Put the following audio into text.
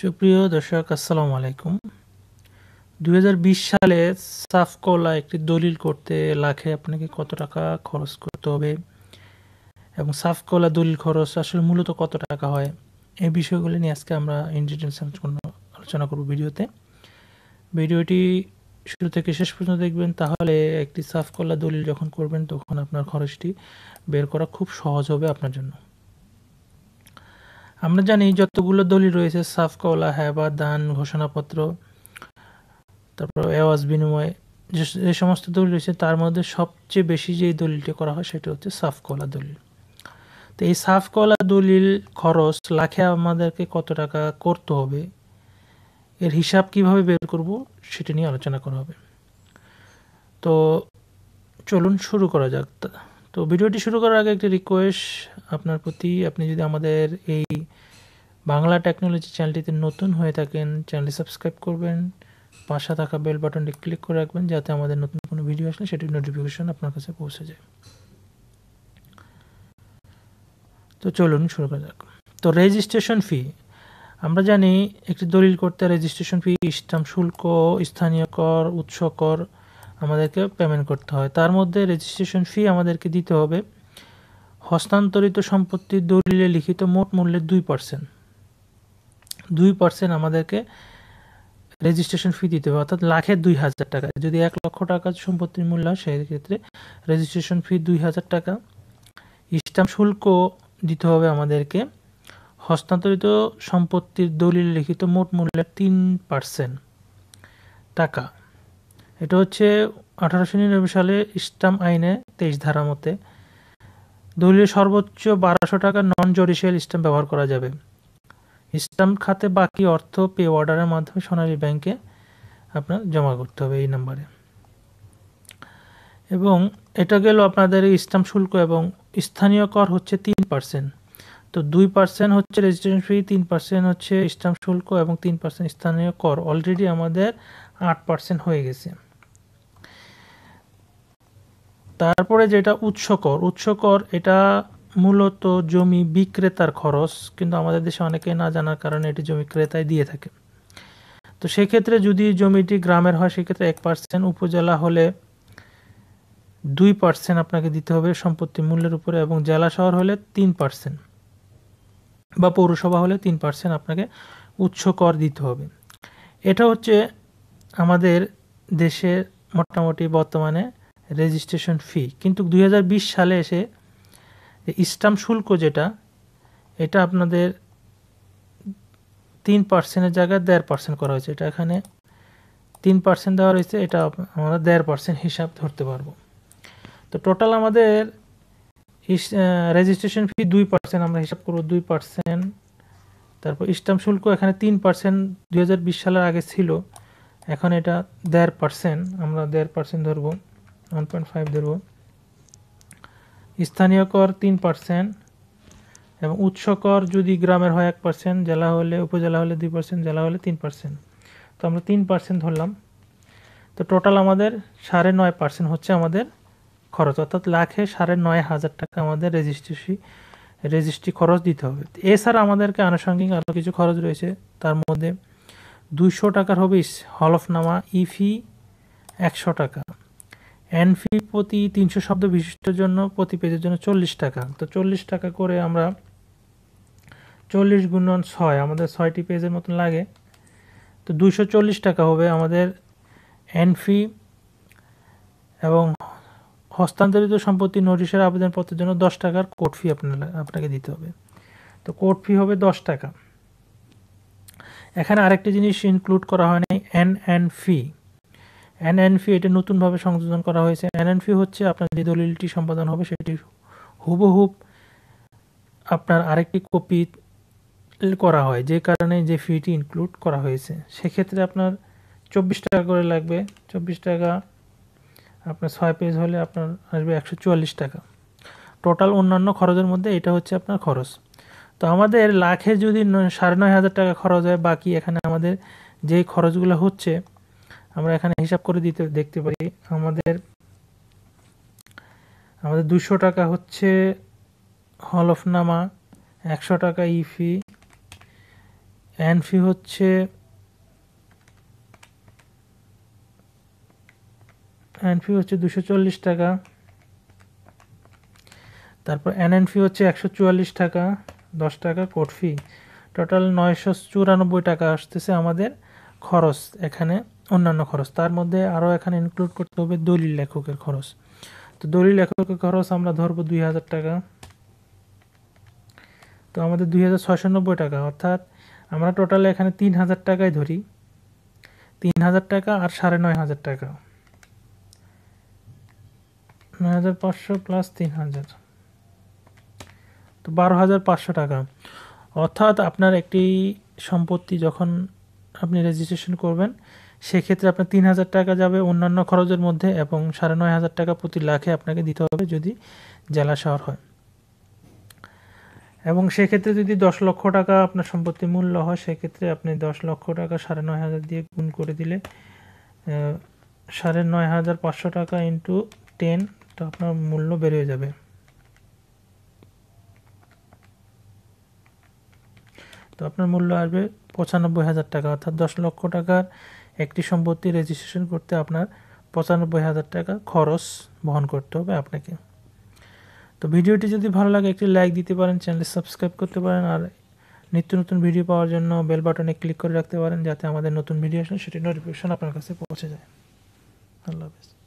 সুপ্রিয় দর্শক আসসালামু আলাইকুম বিশ সালে সাফ কলা একটি দলিল করতে লাখে আপনাকে কত টাকা খরচ করতে হবে এবং সাফ কলা দলিল খরচ আসলে মূলত কত টাকা হয় এই বিষয়গুলি নিয়ে আজকে আমরা ইনডিটেলস আলোচনা করব ভিডিওতে ভিডিওটি শুরু থেকে শেষ পর্যন্ত দেখবেন তাহলে একটি সাফ কলা দলিল যখন করবেন তখন আপনার খরচটি বের করা খুব সহজ হবে আপনার জন্য আমরা জানি যতগুলো দলিল রয়েছে সাফ কওলা হ্যাবা দান ঘোষণাপত্র তারপর এওয়াজ বিনিময় যে সমস্ত দলিল রয়েছে তার মধ্যে সবচেয়ে বেশি যে দলিলটি করা হয় সেটি হচ্ছে সাফ কওলা দলিল তো এই সাফ কওলা দলিল খরচ লাখে আমাদেরকে কত টাকা করতে হবে এর হিসাব কিভাবে বের করব সেটি নিয়ে আলোচনা করা হবে তো চলুন শুরু করা যাক তো ভিডিওটি শুরু করার আগে একটি রিকোয়েস্ট আপনার প্রতি আপনি যদি আমাদের এই বাংলা টেকনোলজি চ্যানেলটিতে নতুন হয়ে থাকেন চ্যানেলটি সাবস্ক্রাইব করবেন পাশে থাকা বেল বাটনটি ক্লিক করে রাখবেন যাতে আমাদের নতুন কোনো ভিডিও আসলে সেটির নোটিফিকেশন আপনার কাছে পৌঁছে যায় তো চলুন শুরু করা যাক তো রেজিস্ট্রেশন ফি আমরা জানি একটি দলিল করতে রেজিস্ট্রেশন ফি স্টাম্প শুল্ক স্থানীয় কর উৎস কর আমাদেরকে পেমেন্ট করতে হয় তার মধ্যে রেজিস্ট্রেশন ফি আমাদেরকে দিতে হবে হস্তান্তরিত সম্পত্তির দলিলে লিখিত মোট মূল্যের দুই পার্সেন্ট দুই পার্সেন্ট আমাদেরকে রেজিস্ট্রেশন ফি দিতে হবে অর্থাৎ লাখে দুই হাজার টাকা যদি এক লক্ষ টাকা সম্পত্তির মূল্য হয় সেই ক্ষেত্রে রেজিস্ট্রেশন ফি দুই হাজার টাকা স্টাম শুল্ক দিতে হবে আমাদেরকে হস্তান্তরিত সম্পত্তির দলিল লিখিত মোট মূল্যের তিন পার্সেন্ট টাকা এটা হচ্ছে আঠারোশো নিরানব্বই সালে ইসলাম আইনে তেইশ ধারা মতে দলীয় সর্বোচ্চ বারোশো টাকা নন জুডিশিয়াল স্ট্যাম্প ব্যবহার করা যাবে স্ট্যাম্প খাতে বাকি অর্থ পে অর্ডারের মাধ্যমে সোনালী ব্যাংকে আপনার জমা করতে হবে এই নাম্বারে এবং এটা গেল আপনাদের স্ট্যাম্প শুল্ক এবং স্থানীয় কর হচ্ছে তিন পার্সেন্ট তো দুই পার্সেন্ট হচ্ছে রেজিস্ট্রেশন ফি তিন পার্সেন্ট হচ্ছে স্ট্যাম্প শুল্ক এবং তিন পার্সেন্ট স্থানীয় কর অলরেডি আমাদের আট পার্সেন্ট হয়ে গেছে তারপরে যেটা উৎসকর উৎসকর এটা মূলত জমি বিক্রেতার খরচ কিন্তু আমাদের দেশে অনেকেই না জানার কারণে এটি জমি ক্রেতায় দিয়ে থাকে তো সেক্ষেত্রে যদি জমিটি গ্রামের হয় সেক্ষেত্রে এক পার্সেন্ট উপজেলা হলে দুই পার্সেন্ট আপনাকে দিতে হবে সম্পত্তি মূল্যের উপরে এবং জেলা শহর হলে তিন পার্সেন্ট বা পৌরসভা হলে তিন পার্সেন্ট আপনাকে উচ্চ কর দিতে হবে এটা হচ্ছে আমাদের দেশের মোটামুটি বর্তমানে রেজিস্ট্রেশন ফি কিন্তু দুই সালে এসে স্টাম্প শুল্ক যেটা এটা আপনাদের তিন পার্সেন্টের জায়গায় দেড় পার্সেন্ট করা হয়েছে এটা এখানে তিন পার্সেন্ট দেওয়া রয়েছে এটা আমরা দেড় পার্সেন্ট হিসাব ধরতে পারবো তো টোটাল আমাদের রেজিস্ট্রেশন ফি দুই পার্সেন্ট আমরা হিসাব করবো দুই পার্সেন্ট তারপর স্টাম্প শুল্ক এখানে তিন পার্সেন্ট দুই সালের আগে ছিল এখন এটা দেড় পার্সেন্ট আমরা দেড় পার্সেন্ট ধরবো ওয়ান পয়েন্ট ফাইভ ধরব স্থানীয় কর তিন পার্সেন্ট এবং উৎস কর যদি গ্রামের হয় এক পার্সেন্ট জেলা হলে উপজেলা হলে দুই পার্সেন্ট জেলা হলে তিন পার্সেন্ট তো আমরা তিন পার্সেন্ট ধরলাম তো টোটাল আমাদের সাড়ে নয় পার্সেন্ট হচ্ছে আমাদের খরচ অর্থাৎ লাখে সাড়ে নয় হাজার টাকা আমাদের রেজিস্ট্রেশি রেজিস্ট্রি খরচ দিতে হবে এছাড়া আমাদেরকে আনুষঙ্গিক আরও কিছু খরচ রয়েছে তার মধ্যে দুইশো টাকার হবে হলফনামা ইফি একশো টাকা হ্যান্ড ফি প্রতি তিনশো শব্দ বিশিষ্টর জন্য প্রতি পেজের জন্য চল্লিশ টাকা তো চল্লিশ টাকা করে আমরা চল্লিশ গুণন ছয় আমাদের ছয়টি পেজের মতন লাগে তো দুশো চল্লিশ টাকা হবে আমাদের হ্যান্ড ফি এবং হস্তান্তরিত সম্পত্তি নোটিশের আবেদনপত্রের জন্য দশ টাকার কোর্ট ফি আপনারা আপনাকে দিতে হবে তো কোর্ট ফি হবে দশ টাকা এখানে আরেকটি জিনিস ইনক্লুড করা হয় হয়নি এন এন ফি এনএনফি এটা নতুনভাবে সংযোজন করা হয়েছে এনএনফি হচ্ছে আপনার যে দলিলটি সম্পাদন হবে সেটি হুবহুব আপনার আরেকটি কপি করা হয় যে কারণে যে ফিটি ইনক্লুড করা হয়েছে সেক্ষেত্রে আপনার চব্বিশ টাকা করে লাগবে চব্বিশ টাকা আপনার ছয় পেজ হলে আপনার আসবে একশো চুয়াল্লিশ টাকা টোটাল অন্যান্য খরচের মধ্যে এটা হচ্ছে আপনার খরচ তো আমাদের লাখে যদি সাড়ে নয় হাজার টাকা খরচ হয় বাকি এখানে আমাদের যে খরচগুলো হচ্ছে আমরা এখানে হিসাব করে দিতে দেখতে পারি আমাদের আমাদের দুশো টাকা হচ্ছে হলফনামা একশো টাকা ই ফি ফি হচ্ছে অ্যান ফি হচ্ছে দুশো চল্লিশ টাকা তারপর অ্যান এন ফি হচ্ছে একশো চুয়াল্লিশ টাকা দশ টাকা কোর্ট ফি টোটাল নয়শো চুরানব্বই টাকা আসতেছে আমাদের খরচ এখানে অন্যান্য খরচ তার মধ্যে আরও এখানে ইনক্লুড করতে হবে দলিল লেখকের খরচ তো দলিল লেখকের খরচ আমরা ধরবো দুই হাজার টাকা তো আমাদের দুই হাজার ছয়শো নব্বই টাকা অর্থাৎ আমরা টোটাল এখানে তিন হাজার টাকাই ধরি তিন হাজার টাকা আর সাড়ে নয় হাজার টাকা নয় হাজার পাঁচশো প্লাস তিন হাজার তো বারো হাজার পাঁচশো টাকা অর্থাৎ আপনার একটি সম্পত্তি যখন আপনি রেজিস্ট্রেশন করবেন সেক্ষেত্রে আপনার তিন হাজার টাকা যাবে অন্যান্য খরচের মধ্যে এবং সাড়ে নয় হাজার টাকা প্রতি লাখে আপনাকে দিতে হবে যদি জেলা শহর হয় এবং সেক্ষেত্রে যদি দশ লক্ষ টাকা আপনার সম্পত্তি মূল্য হয় সেক্ষেত্রে আপনি দশ লক্ষ টাকা সাড়ে নয় হাজার দিয়ে গুণ করে দিলে সাড়ে নয় হাজার পাঁচশো টাকা ইন্টু টেন তো আপনার মূল্য বেড়ে যাবে তো আপনার মূল্য আসবে পঁচানব্বই হাজার টাকা অর্থাৎ দশ লক্ষ টাকার একটি সম্পত্তি রেজিস্ট্রেশন করতে আপনার পঁচানব্বই হাজার টাকা খরচ বহন করতে হবে আপনাকে তো ভিডিওটি যদি ভালো লাগে একটি লাইক দিতে পারেন চ্যানেলে সাবস্ক্রাইব করতে পারেন আর নিত্য নতুন ভিডিও পাওয়ার জন্য বেল বাটনে ক্লিক করে রাখতে পারেন যাতে আমাদের নতুন ভিডিও আসলে সেটি নোটিফিকেশন আপনার কাছে পৌঁছে যায় আল্লাহ হাফিজ